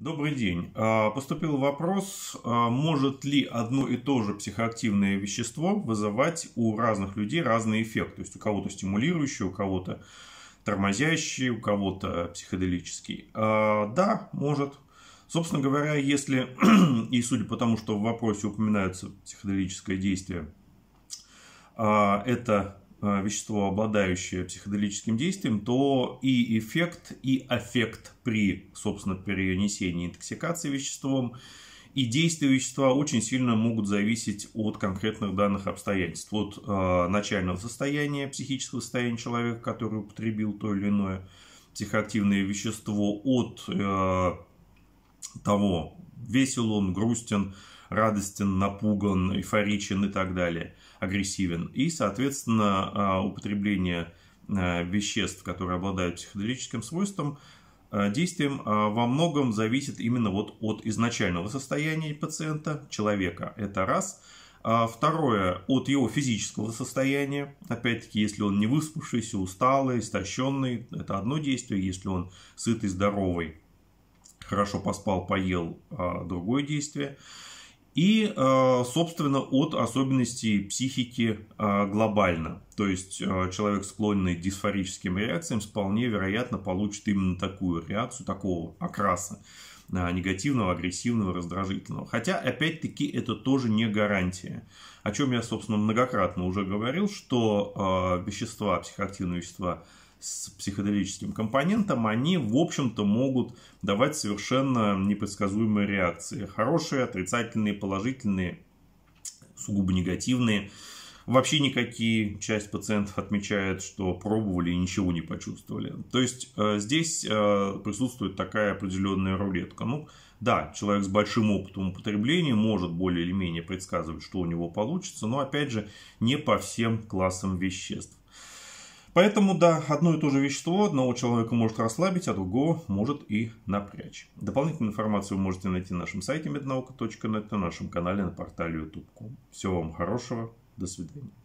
Добрый день. А, поступил вопрос, а, может ли одно и то же психоактивное вещество вызывать у разных людей разный эффект. То есть у кого-то стимулирующий, у кого-то тормозящий, у кого-то психоделический. А, да, может. Собственно говоря, если, и судя по тому, что в вопросе упоминается психоделическое действие, это Э, вещество, обладающее психоделическим действием, то и эффект, и аффект при, собственно, перенесении интоксикации веществом и действия вещества очень сильно могут зависеть от конкретных данных обстоятельств, от э, начального состояния, психического состояния человека, который употребил то или иное психоактивное вещество, от э, того, весел он, грустен, радостен, напуган, эйфоричен и так далее, агрессивен. И, соответственно, а, употребление а, веществ, которые обладают психоделическим свойством, а, действием во многом зависит именно вот от изначального состояния пациента, человека. Это раз. Второе, от его физического состояния. Опять-таки, если он не выспавшийся, усталый, истощенный, это одно действие. Если он сытый, здоровый, хорошо поспал, поел, другое действие и, э, собственно, от особенностей психики э, глобально. То есть э, человек, склонный к дисфорическим реакциям, вполне вероятно получит именно такую реакцию, такого окраса негативного, агрессивного, раздражительного. Хотя, опять-таки, это тоже не гарантия. О чем я, собственно, многократно уже говорил, что вещества, психоактивные вещества, с психоделическим компонентом, они, в общем-то, могут давать совершенно непредсказуемые реакции. Хорошие, отрицательные, положительные, сугубо негативные. Вообще никакие часть пациентов отмечает, что пробовали и ничего не почувствовали. То есть э, здесь э, присутствует такая определенная рулетка. Ну, да, человек с большим опытом употребления может более или менее предсказывать, что у него получится, но опять же не по всем классам веществ. Поэтому, да, одно и то же вещество одного человека может расслабить, а другого может и напрячь. Дополнительную информацию вы можете найти на нашем сайте mednauka.net, на нашем канале на портале youtube.com. Всего вам хорошего, до свидания.